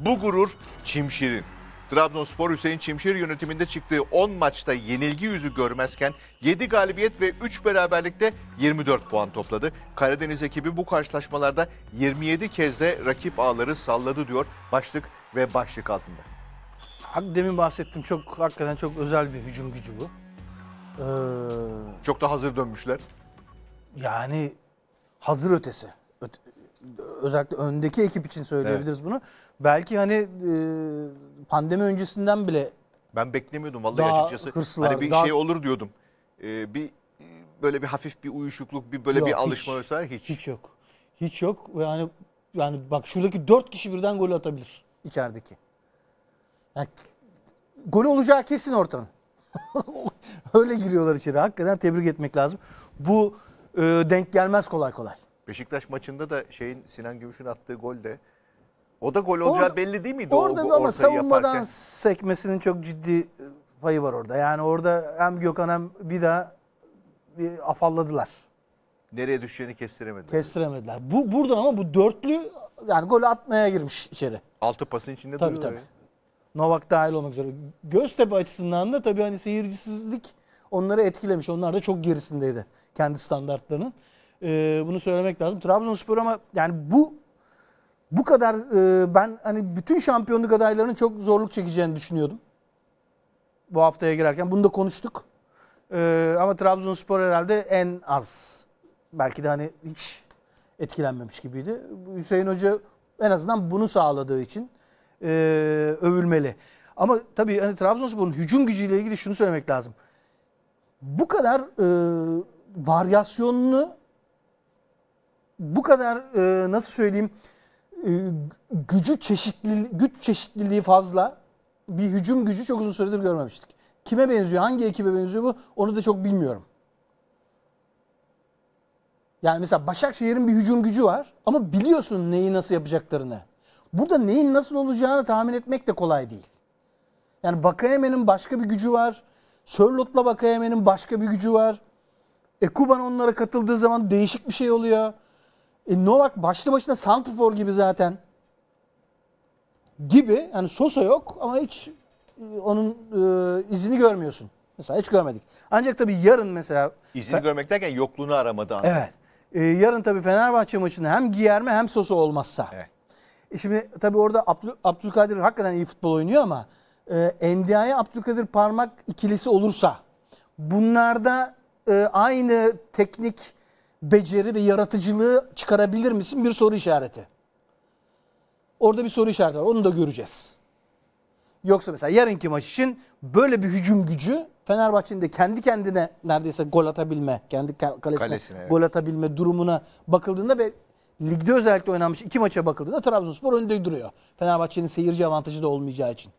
Bu gurur Çimşir'in. Trabzonspor Hüseyin Çimşir yönetiminde çıktığı 10 maçta yenilgi yüzü görmezken 7 galibiyet ve 3 beraberlikte 24 puan topladı. Karadeniz ekibi bu karşılaşmalarda 27 kez de rakip ağları salladı diyor başlık ve başlık altında. Abi demin bahsettim çok hakikaten çok özel bir hücum gücü bu. Ee, çok da hazır dönmüşler. Yani hazır ötesi. Öte, özellikle öndeki ekip için söyleyebiliriz evet. bunu. Belki hani e, pandemi öncesinden bile ben beklemiyordum vallahi daha açıkçası. Hırslar, hani bir daha... şey olur diyordum. E, bir böyle bir hafif bir uyuşukluk, bir böyle yok, bir alışma hiç, vesaire hiç. Hiç yok. Hiç yok yani yani bak şuradaki dört kişi birden gol atabilir içerideki. Yani, gol olacağı kesin ortanın. Öyle giriyorlar içeri. Hakikaten tebrik etmek lazım. Bu e, denk gelmez kolay kolay. Beşiktaş maçında da şeyin Sinan Gümüş'ün attığı gol de o da gol olacağı orada, belli değil miydi orada o ama savunmadan yaparken? sekmesinin çok ciddi e, payı var orada. Yani orada hem Gökhan hem bir daha bir e, afalladılar. Nereye düşeceğini kestiremediler. Kestiremediler. Bu buradan ama bu dörtlü yani gol atmaya girmiş içeri. Altı pasın içinde tabii, duruyor. Tabii. tabii. Novak dahil olmak üzere. Göztepe açısından da tabii hani seyircisizlik onları etkilemiş. Onlar da çok gerisindeydi kendi standartlarının. E, bunu söylemek lazım. Trabzonspor ama yani bu bu kadar e, ben hani bütün şampiyonluk adaylarının çok zorluk çekeceğini düşünüyordum. Bu haftaya girerken bunu da konuştuk. E, ama Trabzonspor herhalde en az belki de hani hiç etkilenmemiş gibiydi. Hüseyin Hoca en azından bunu sağladığı için e, övülmeli. Ama tabii hani Trabzonspor'un hücum gücüyle ilgili şunu söylemek lazım. Bu kadar e, varyasyonlu bu kadar e, nasıl söyleyeyim e, gücü çeşitliliği, güç çeşitliliği fazla bir hücum gücü çok uzun süredir görmemiştik. Kime benziyor, hangi ekibe benziyor bu onu da çok bilmiyorum. Yani mesela Başakşehir'in bir hücum gücü var ama biliyorsun neyi nasıl yapacaklarını. Burada neyin nasıl olacağını tahmin etmek de kolay değil. Yani Vakayeme'nin başka bir gücü var. Sörlot'la Vakayeme'nin başka bir gücü var. E Kuban onlara katıldığı zaman değişik bir şey oluyor. E Novak başlı başına Santrfor gibi zaten. Gibi yani Sosa yok ama hiç e, onun e, izini görmüyorsun. Mesela hiç görmedik. Ancak tabii yarın mesela... İzini ben, görmek derken yokluğunu aramadı. Anladım. Evet. E, yarın tabii Fenerbahçe maçında hem Giyerme hem Sosa olmazsa. Evet. E şimdi tabii orada Abdül, Abdülkadir hakikaten iyi futbol oynuyor ama e, NDI'ye Abdülkadir parmak ikilisi olursa bunlarda e, aynı teknik beceri ve yaratıcılığı çıkarabilir misin? Bir soru işareti. Orada bir soru işareti var. Onu da göreceğiz. Yoksa mesela yarınki maç için böyle bir hücum gücü Fenerbahçe'nin de kendi kendine neredeyse gol atabilme, kendi kalesine, kalesine evet. gol atabilme durumuna bakıldığında ve ligde özellikle oynanmış iki maça bakıldığında Trabzonspor önde duruyor. Fenerbahçe'nin seyirci avantajı da olmayacağı için.